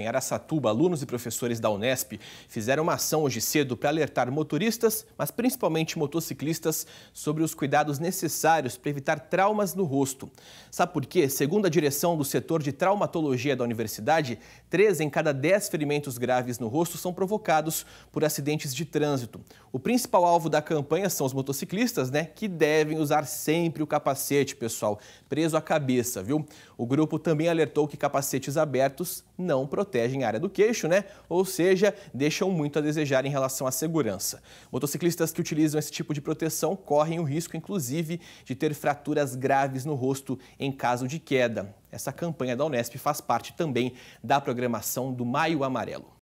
Em Aracatuba, alunos e professores da Unesp fizeram uma ação hoje cedo para alertar motoristas, mas principalmente motociclistas, sobre os cuidados necessários para evitar traumas no rosto. Sabe por quê? Segundo a direção do setor de traumatologia da universidade, 3 em cada 10 ferimentos graves no rosto são provocados por acidentes de trânsito. O principal alvo da campanha são os motociclistas, né, que devem usar sempre o capacete, pessoal, preso à cabeça, viu? O grupo também alertou que capacetes abertos não protegem protegem a área do queixo, né? Ou seja, deixam muito a desejar em relação à segurança. Motociclistas que utilizam esse tipo de proteção correm o risco, inclusive, de ter fraturas graves no rosto em caso de queda. Essa campanha da Unesp faz parte também da programação do Maio Amarelo.